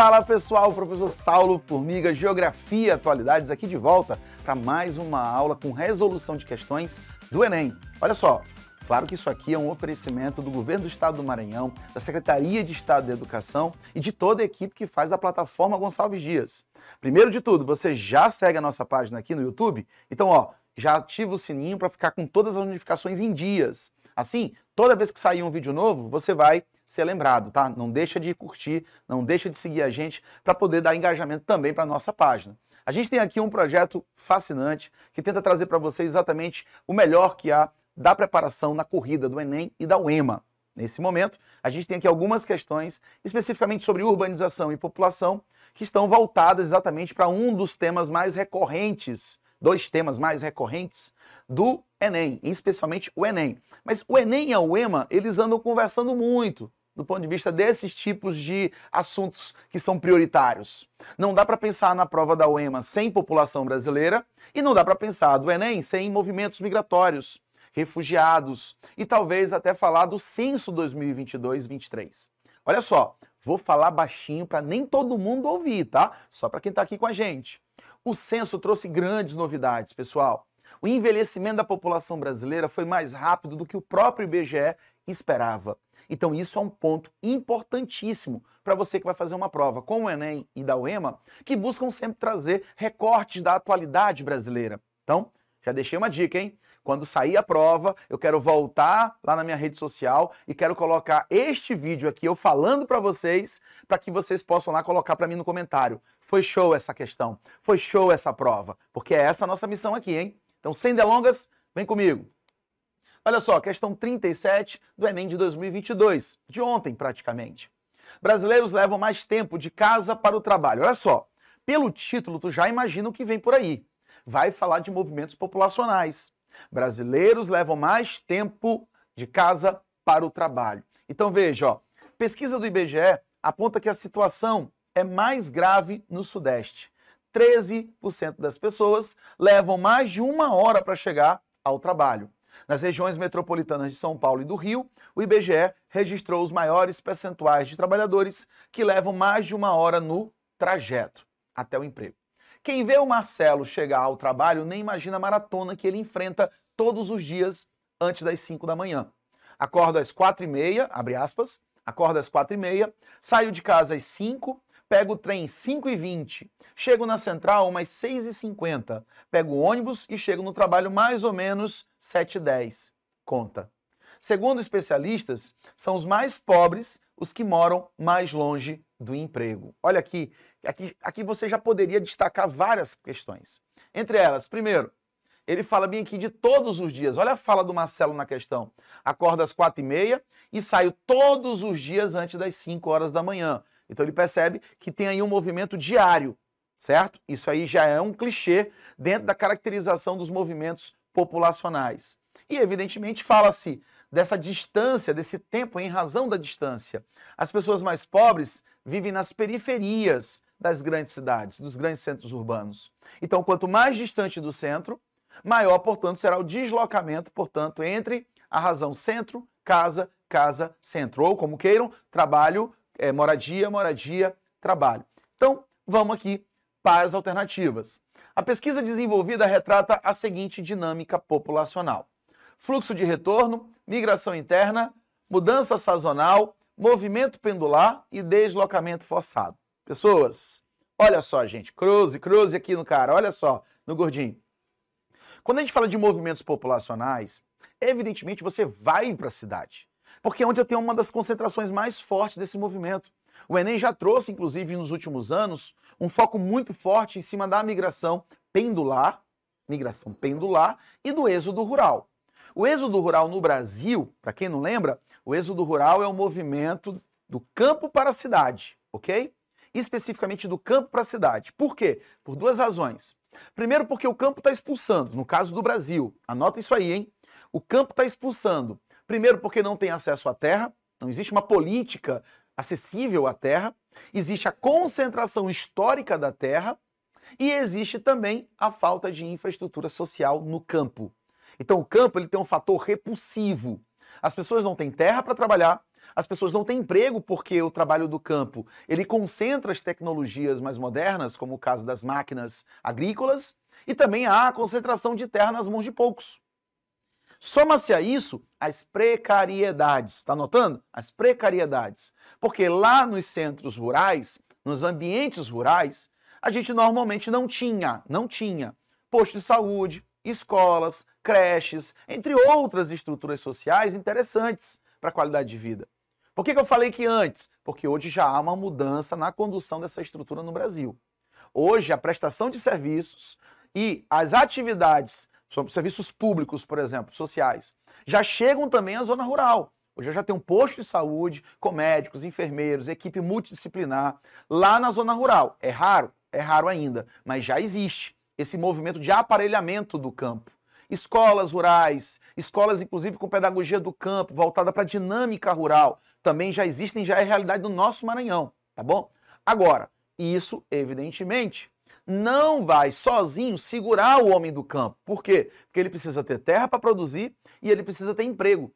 Fala pessoal, professor Saulo Formiga, Geografia Atualidades aqui de volta para mais uma aula com resolução de questões do Enem. Olha só, claro que isso aqui é um oferecimento do Governo do Estado do Maranhão, da Secretaria de Estado da Educação e de toda a equipe que faz a plataforma Gonçalves Dias. Primeiro de tudo, você já segue a nossa página aqui no YouTube? Então, ó, já ativa o sininho para ficar com todas as notificações em dias. Assim, toda vez que sair um vídeo novo, você vai ser lembrado, tá? Não deixa de curtir, não deixa de seguir a gente para poder dar engajamento também para nossa página. A gente tem aqui um projeto fascinante que tenta trazer para você exatamente o melhor que há da preparação na corrida do Enem e da UEMA. Nesse momento, a gente tem aqui algumas questões especificamente sobre urbanização e população que estão voltadas exatamente para um dos temas mais recorrentes dois temas mais recorrentes do Enem, especialmente o Enem. Mas o Enem e a UEMA, eles andam conversando muito do ponto de vista desses tipos de assuntos que são prioritários. Não dá para pensar na prova da UEMA sem população brasileira e não dá para pensar do Enem sem movimentos migratórios, refugiados e talvez até falar do censo 2022-23. Olha só, vou falar baixinho para nem todo mundo ouvir, tá? Só para quem está aqui com a gente. O censo trouxe grandes novidades, pessoal. O envelhecimento da população brasileira foi mais rápido do que o próprio IBGE esperava. Então, isso é um ponto importantíssimo para você que vai fazer uma prova, como o Enem e da UEMA, que buscam sempre trazer recortes da atualidade brasileira. Então, já deixei uma dica, hein? Quando sair a prova, eu quero voltar lá na minha rede social e quero colocar este vídeo aqui, eu falando para vocês, para que vocês possam lá colocar para mim no comentário. Foi show essa questão, foi show essa prova, porque é essa a nossa missão aqui, hein? Então, sem delongas, vem comigo. Olha só, questão 37 do Enem de 2022, de ontem praticamente. Brasileiros levam mais tempo de casa para o trabalho. Olha só, pelo título tu já imagina o que vem por aí. Vai falar de movimentos populacionais. Brasileiros levam mais tempo de casa para o trabalho. Então veja, ó, pesquisa do IBGE aponta que a situação é mais grave no Sudeste. 13% das pessoas levam mais de uma hora para chegar ao trabalho. Nas regiões metropolitanas de São Paulo e do Rio, o IBGE registrou os maiores percentuais de trabalhadores que levam mais de uma hora no trajeto até o emprego. Quem vê o Marcelo chegar ao trabalho nem imagina a maratona que ele enfrenta todos os dias antes das 5 da manhã. Acorda às 4 e meia, abre aspas, Acorda às 4 e meia, saio de casa às 5, Pego o trem 5 e 20, chego na central umas 6 e 50, pego o ônibus e chego no trabalho mais ou menos 7 h 10. Conta. Segundo especialistas, são os mais pobres os que moram mais longe do emprego. Olha aqui, aqui, aqui você já poderia destacar várias questões. Entre elas, primeiro, ele fala bem aqui de todos os dias. Olha a fala do Marcelo na questão. Acordo às quatro e meia e saio todos os dias antes das 5 horas da manhã. Então ele percebe que tem aí um movimento diário, certo? Isso aí já é um clichê dentro da caracterização dos movimentos populacionais. E evidentemente fala-se dessa distância, desse tempo em razão da distância. As pessoas mais pobres vivem nas periferias das grandes cidades, dos grandes centros urbanos. Então, quanto mais distante do centro, maior, portanto, será o deslocamento, portanto, entre a razão centro, casa, casa, centro, ou como queiram, trabalho, é, moradia, moradia, trabalho. Então, vamos aqui para as alternativas. A pesquisa desenvolvida retrata a seguinte dinâmica populacional: fluxo de retorno, migração interna, mudança sazonal, movimento pendular e deslocamento forçado. Pessoas, olha só, gente, cruze, cruze aqui no cara, olha só, no gordinho. Quando a gente fala de movimentos populacionais, evidentemente você vai para a cidade. Porque é onde eu tenho uma das concentrações mais fortes desse movimento. O Enem já trouxe, inclusive, nos últimos anos, um foco muito forte em cima da migração pendular, migração pendular e do êxodo rural. O êxodo rural no Brasil, para quem não lembra, o êxodo rural é o um movimento do campo para a cidade, ok? Especificamente do campo para a cidade. Por quê? Por duas razões. Primeiro, porque o campo está expulsando, no caso do Brasil. Anota isso aí, hein? O campo está expulsando Primeiro, porque não tem acesso à terra, não existe uma política acessível à terra, existe a concentração histórica da terra e existe também a falta de infraestrutura social no campo. Então, o campo ele tem um fator repulsivo. As pessoas não têm terra para trabalhar, as pessoas não têm emprego porque o trabalho do campo ele concentra as tecnologias mais modernas, como o caso das máquinas agrícolas, e também há a concentração de terra nas mãos de poucos. Soma-se a isso as precariedades, está notando? As precariedades. Porque lá nos centros rurais, nos ambientes rurais, a gente normalmente não tinha, não tinha posto de saúde, escolas, creches, entre outras estruturas sociais interessantes para a qualidade de vida. Por que, que eu falei que antes? Porque hoje já há uma mudança na condução dessa estrutura no Brasil. Hoje, a prestação de serviços e as atividades são serviços públicos, por exemplo, sociais. Já chegam também à zona rural. Hoje já tem um posto de saúde com médicos, enfermeiros, equipe multidisciplinar lá na zona rural. É raro? É raro ainda, mas já existe esse movimento de aparelhamento do campo. Escolas rurais, escolas inclusive com pedagogia do campo, voltada para a dinâmica rural, também já existem, já é realidade do nosso Maranhão, tá bom? Agora, isso evidentemente não vai sozinho segurar o homem do campo. Por quê? Porque ele precisa ter terra para produzir e ele precisa ter emprego.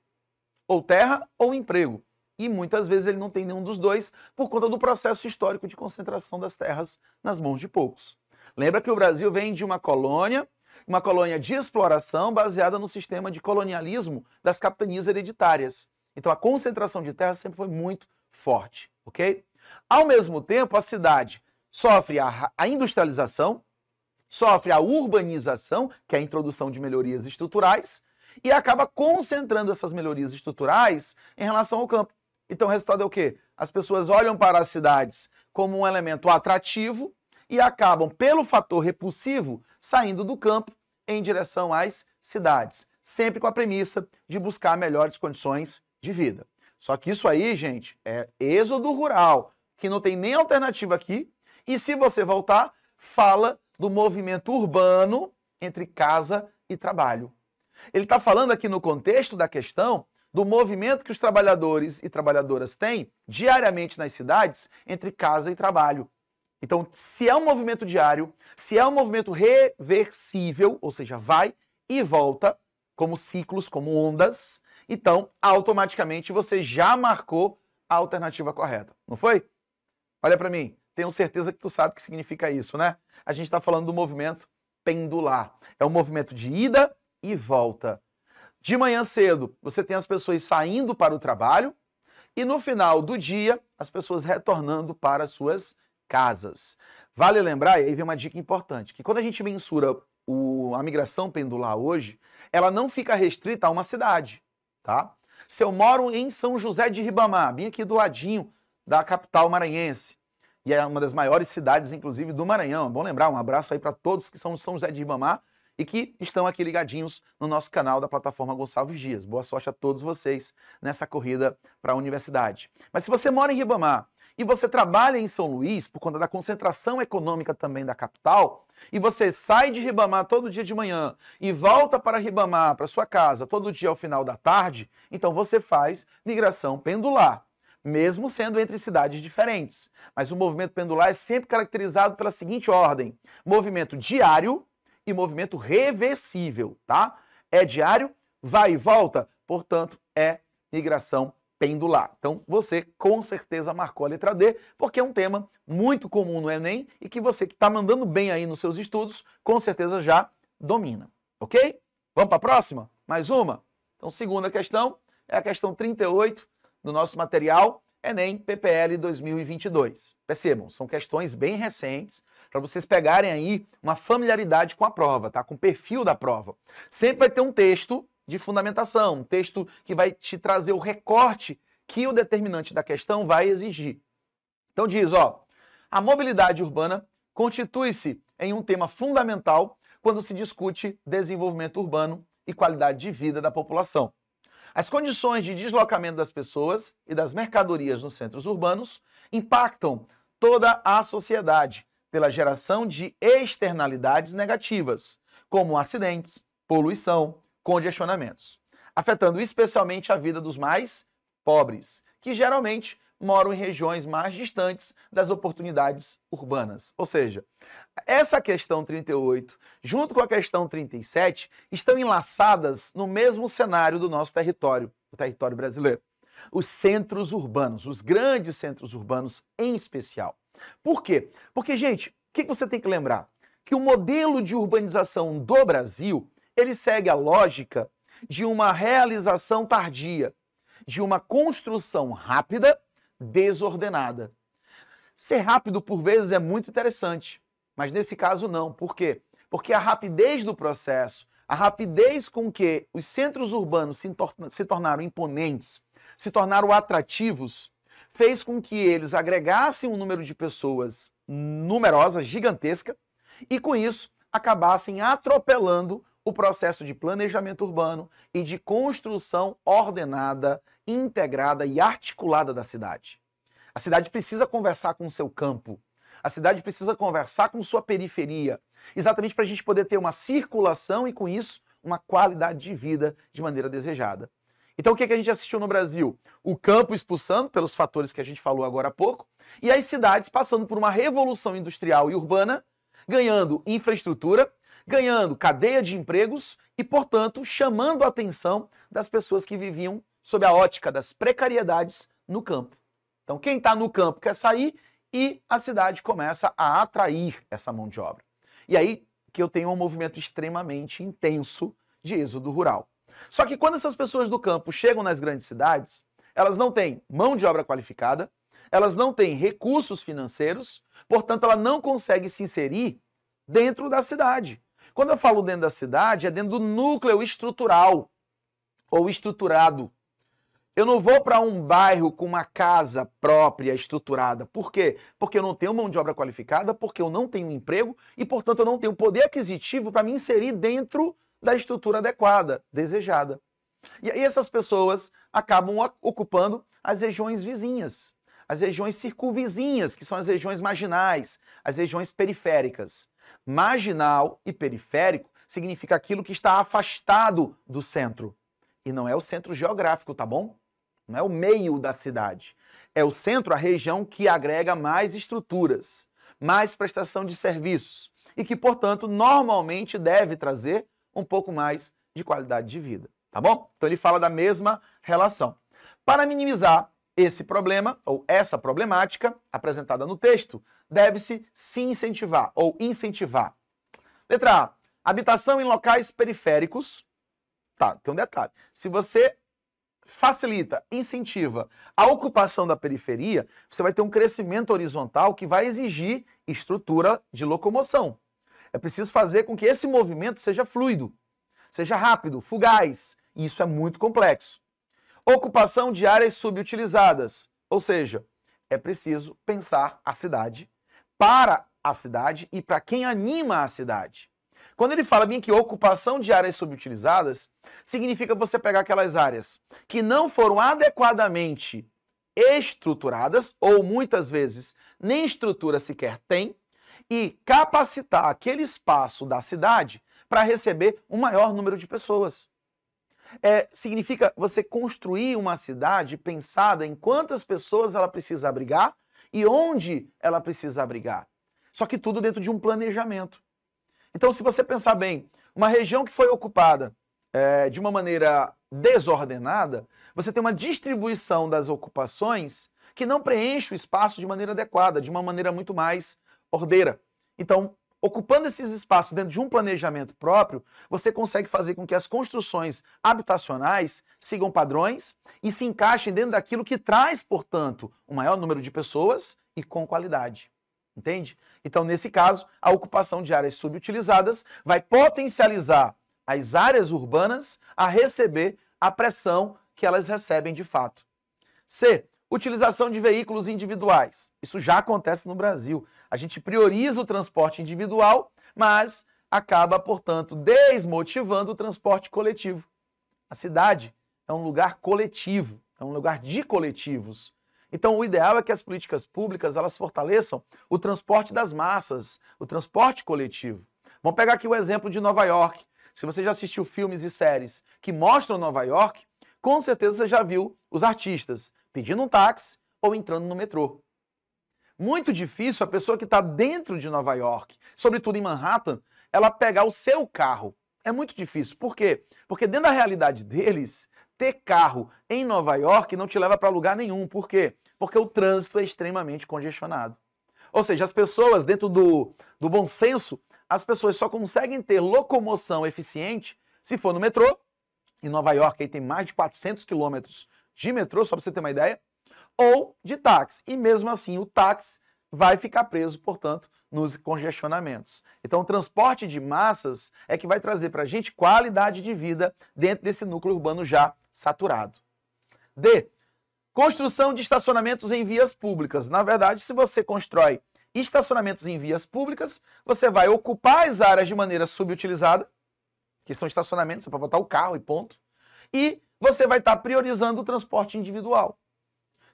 Ou terra ou emprego. E muitas vezes ele não tem nenhum dos dois por conta do processo histórico de concentração das terras nas mãos de poucos. Lembra que o Brasil vem de uma colônia, uma colônia de exploração baseada no sistema de colonialismo das capitanias hereditárias. Então a concentração de terras sempre foi muito forte, ok? Ao mesmo tempo, a cidade sofre a, a industrialização, sofre a urbanização, que é a introdução de melhorias estruturais, e acaba concentrando essas melhorias estruturais em relação ao campo. Então o resultado é o quê? As pessoas olham para as cidades como um elemento atrativo e acabam, pelo fator repulsivo, saindo do campo em direção às cidades, sempre com a premissa de buscar melhores condições de vida. Só que isso aí, gente, é êxodo rural, que não tem nem alternativa aqui e se você voltar, fala do movimento urbano entre casa e trabalho. Ele está falando aqui no contexto da questão do movimento que os trabalhadores e trabalhadoras têm diariamente nas cidades entre casa e trabalho. Então, se é um movimento diário, se é um movimento reversível, ou seja, vai e volta, como ciclos, como ondas, então automaticamente você já marcou a alternativa correta, não foi? Olha para mim. Tenho certeza que tu sabe o que significa isso, né? A gente está falando do movimento pendular. É um movimento de ida e volta. De manhã cedo, você tem as pessoas saindo para o trabalho e no final do dia, as pessoas retornando para suas casas. Vale lembrar, e aí vem uma dica importante, que quando a gente mensura o, a migração pendular hoje, ela não fica restrita a uma cidade, tá? Se eu moro em São José de Ribamar, bem aqui do ladinho da capital maranhense, e é uma das maiores cidades, inclusive, do Maranhão. bom lembrar, um abraço aí para todos que são de São José de Ribamar e que estão aqui ligadinhos no nosso canal da plataforma Gonçalves Dias. Boa sorte a todos vocês nessa corrida para a universidade. Mas se você mora em Ribamar e você trabalha em São Luís, por conta da concentração econômica também da capital, e você sai de Ribamar todo dia de manhã e volta para Ribamar, para sua casa, todo dia ao final da tarde, então você faz migração pendular mesmo sendo entre cidades diferentes. Mas o movimento pendular é sempre caracterizado pela seguinte ordem: movimento diário e movimento reversível, tá? É diário, vai e volta, portanto, é migração pendular. Então, você com certeza marcou a letra D, porque é um tema muito comum no Enem e que você que está mandando bem aí nos seus estudos, com certeza já domina, ok? Vamos para a próxima? Mais uma? Então, segunda questão é a questão 38 do nosso material Enem PPL 2022. Percebam, são questões bem recentes para vocês pegarem aí uma familiaridade com a prova, tá? Com o perfil da prova. Sempre vai ter um texto de fundamentação, um texto que vai te trazer o recorte que o determinante da questão vai exigir. Então diz, ó, a mobilidade urbana constitui-se em um tema fundamental quando se discute desenvolvimento urbano e qualidade de vida da população. As condições de deslocamento das pessoas e das mercadorias nos centros urbanos impactam toda a sociedade pela geração de externalidades negativas, como acidentes, poluição, congestionamentos, afetando especialmente a vida dos mais pobres, que geralmente moram em regiões mais distantes das oportunidades urbanas. Ou seja, essa questão 38, junto com a questão 37, estão enlaçadas no mesmo cenário do nosso território, o território brasileiro. Os centros urbanos, os grandes centros urbanos em especial. Por quê? Porque, gente, o que você tem que lembrar? Que o modelo de urbanização do Brasil, ele segue a lógica de uma realização tardia, de uma construção rápida desordenada. Ser rápido por vezes é muito interessante, mas nesse caso não. Por quê? Porque a rapidez do processo, a rapidez com que os centros urbanos se, torna, se tornaram imponentes, se tornaram atrativos, fez com que eles agregassem um número de pessoas numerosa, gigantesca, e com isso acabassem atropelando o processo de planejamento urbano e de construção ordenada integrada e articulada da cidade. A cidade precisa conversar com o seu campo, a cidade precisa conversar com sua periferia, exatamente para a gente poder ter uma circulação e, com isso, uma qualidade de vida de maneira desejada. Então, o que, é que a gente assistiu no Brasil? O campo expulsando, pelos fatores que a gente falou agora há pouco, e as cidades passando por uma revolução industrial e urbana, ganhando infraestrutura, ganhando cadeia de empregos e, portanto, chamando a atenção das pessoas que viviam sob a ótica das precariedades no campo. Então, quem está no campo quer sair e a cidade começa a atrair essa mão de obra. E aí que eu tenho um movimento extremamente intenso de êxodo rural. Só que quando essas pessoas do campo chegam nas grandes cidades, elas não têm mão de obra qualificada, elas não têm recursos financeiros, portanto, ela não consegue se inserir dentro da cidade. Quando eu falo dentro da cidade, é dentro do núcleo estrutural ou estruturado eu não vou para um bairro com uma casa própria, estruturada. Por quê? Porque eu não tenho mão de obra qualificada, porque eu não tenho emprego e, portanto, eu não tenho poder aquisitivo para me inserir dentro da estrutura adequada, desejada. E aí essas pessoas acabam ocupando as regiões vizinhas, as regiões circunvizinhas, que são as regiões marginais, as regiões periféricas. Marginal e periférico significa aquilo que está afastado do centro. E não é o centro geográfico, tá bom? não é o meio da cidade. É o centro, a região que agrega mais estruturas, mais prestação de serviços e que, portanto, normalmente deve trazer um pouco mais de qualidade de vida, tá bom? Então ele fala da mesma relação. Para minimizar esse problema ou essa problemática apresentada no texto, deve-se se incentivar ou incentivar. Letra A, habitação em locais periféricos. Tá, tem um detalhe. Se você facilita, incentiva a ocupação da periferia, você vai ter um crescimento horizontal que vai exigir estrutura de locomoção. É preciso fazer com que esse movimento seja fluido, seja rápido, fugaz, e isso é muito complexo. Ocupação de áreas subutilizadas, ou seja, é preciso pensar a cidade para a cidade e para quem anima a cidade. Quando ele fala bem que ocupação de áreas subutilizadas, significa você pegar aquelas áreas que não foram adequadamente estruturadas, ou muitas vezes nem estrutura sequer tem, e capacitar aquele espaço da cidade para receber um maior número de pessoas. É, significa você construir uma cidade pensada em quantas pessoas ela precisa abrigar e onde ela precisa abrigar. Só que tudo dentro de um planejamento. Então, se você pensar bem, uma região que foi ocupada é, de uma maneira desordenada, você tem uma distribuição das ocupações que não preenche o espaço de maneira adequada, de uma maneira muito mais ordeira. Então, ocupando esses espaços dentro de um planejamento próprio, você consegue fazer com que as construções habitacionais sigam padrões e se encaixem dentro daquilo que traz, portanto, o um maior número de pessoas e com qualidade. Entende? Então, nesse caso, a ocupação de áreas subutilizadas vai potencializar as áreas urbanas a receber a pressão que elas recebem de fato. C. Utilização de veículos individuais. Isso já acontece no Brasil. A gente prioriza o transporte individual, mas acaba, portanto, desmotivando o transporte coletivo. A cidade é um lugar coletivo, é um lugar de coletivos. Então, o ideal é que as políticas públicas elas fortaleçam o transporte das massas, o transporte coletivo. Vamos pegar aqui o exemplo de Nova York. Se você já assistiu filmes e séries que mostram Nova York, com certeza você já viu os artistas pedindo um táxi ou entrando no metrô. Muito difícil a pessoa que está dentro de Nova York, sobretudo em Manhattan, ela pegar o seu carro. É muito difícil. Por quê? Porque dentro da realidade deles, ter carro em Nova York não te leva para lugar nenhum. Por quê? porque o trânsito é extremamente congestionado. Ou seja, as pessoas, dentro do, do bom senso, as pessoas só conseguem ter locomoção eficiente se for no metrô. Em Nova York, aí tem mais de 400 quilômetros de metrô, só para você ter uma ideia, ou de táxi. E mesmo assim, o táxi vai ficar preso, portanto, nos congestionamentos. Então, o transporte de massas é que vai trazer para a gente qualidade de vida dentro desse núcleo urbano já saturado. D. Construção de estacionamentos em vias públicas. Na verdade, se você constrói estacionamentos em vias públicas, você vai ocupar as áreas de maneira subutilizada, que são estacionamentos, você é pode botar o carro e ponto, e você vai estar tá priorizando o transporte individual.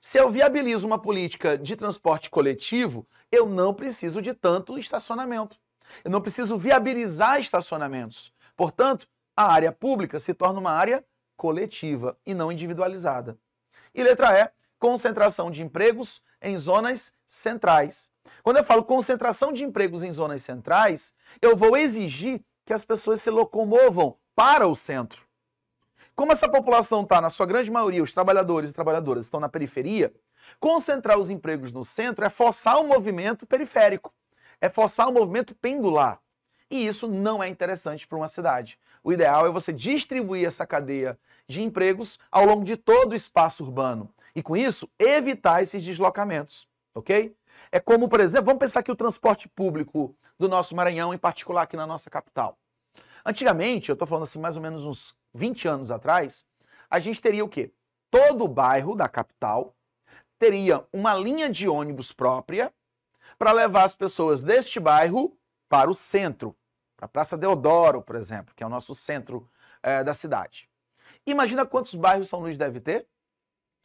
Se eu viabilizo uma política de transporte coletivo, eu não preciso de tanto estacionamento. Eu não preciso viabilizar estacionamentos. Portanto, a área pública se torna uma área coletiva e não individualizada. E letra E, concentração de empregos em zonas centrais. Quando eu falo concentração de empregos em zonas centrais, eu vou exigir que as pessoas se locomovam para o centro. Como essa população está, na sua grande maioria, os trabalhadores e trabalhadoras estão na periferia, concentrar os empregos no centro é forçar o movimento periférico, é forçar o movimento pendular. E isso não é interessante para uma cidade. O ideal é você distribuir essa cadeia de empregos ao longo de todo o espaço urbano e, com isso, evitar esses deslocamentos, ok? É como, por exemplo, vamos pensar aqui o transporte público do nosso Maranhão, em particular aqui na nossa capital. Antigamente, eu estou falando assim mais ou menos uns 20 anos atrás, a gente teria o quê? Todo o bairro da capital teria uma linha de ônibus própria para levar as pessoas deste bairro para o centro para a Praça Deodoro, por exemplo, que é o nosso centro é, da cidade. Imagina quantos bairros São Luís deve ter?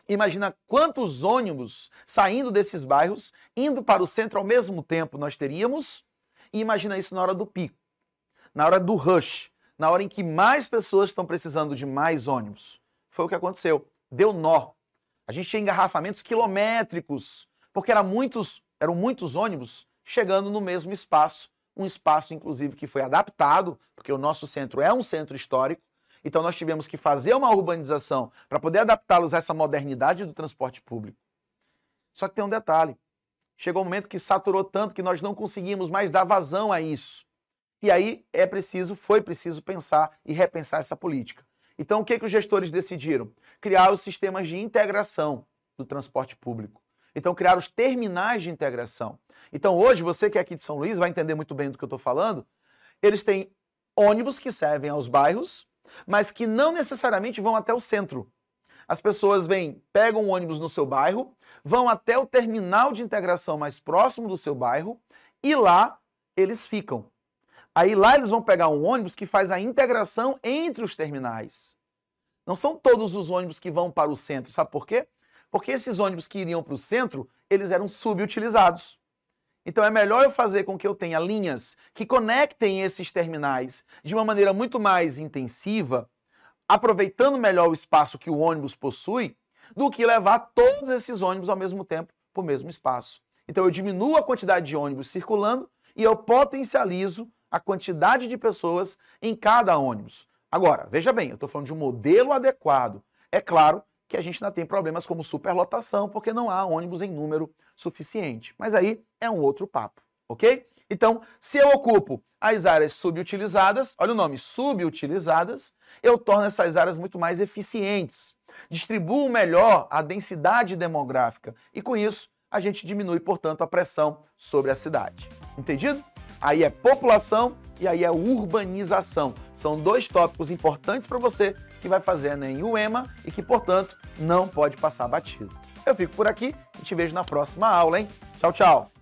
Imagina quantos ônibus saindo desses bairros, indo para o centro ao mesmo tempo nós teríamos. E imagina isso na hora do pico, na hora do rush, na hora em que mais pessoas estão precisando de mais ônibus. Foi o que aconteceu. Deu nó. A gente tinha engarrafamentos quilométricos, porque eram muitos, eram muitos ônibus chegando no mesmo espaço um espaço, inclusive, que foi adaptado, porque o nosso centro é um centro histórico, então nós tivemos que fazer uma urbanização para poder adaptá-los a essa modernidade do transporte público. Só que tem um detalhe. Chegou um momento que saturou tanto que nós não conseguimos mais dar vazão a isso. E aí é preciso, foi preciso pensar e repensar essa política. Então o que, que os gestores decidiram? Criar os sistemas de integração do transporte público. Então, criaram os terminais de integração. Então, hoje, você que é aqui de São Luís vai entender muito bem do que eu estou falando. Eles têm ônibus que servem aos bairros, mas que não necessariamente vão até o centro. As pessoas vêm, pegam o ônibus no seu bairro, vão até o terminal de integração mais próximo do seu bairro e lá eles ficam. Aí lá eles vão pegar um ônibus que faz a integração entre os terminais. Não são todos os ônibus que vão para o centro, sabe por quê? Porque esses ônibus que iriam para o centro, eles eram subutilizados. Então é melhor eu fazer com que eu tenha linhas que conectem esses terminais de uma maneira muito mais intensiva, aproveitando melhor o espaço que o ônibus possui, do que levar todos esses ônibus ao mesmo tempo para o mesmo espaço. Então eu diminuo a quantidade de ônibus circulando e eu potencializo a quantidade de pessoas em cada ônibus. Agora, veja bem, eu estou falando de um modelo adequado. É claro que a gente ainda tem problemas como superlotação, porque não há ônibus em número suficiente. Mas aí é um outro papo, ok? Então, se eu ocupo as áreas subutilizadas, olha o nome, subutilizadas, eu torno essas áreas muito mais eficientes, distribuo melhor a densidade demográfica e com isso a gente diminui, portanto, a pressão sobre a cidade. Entendido? Aí é população e aí é urbanização. São dois tópicos importantes para você que vai fazer Enem e UEMA e que, portanto, não pode passar batido. Eu fico por aqui e te vejo na próxima aula, hein? Tchau, tchau!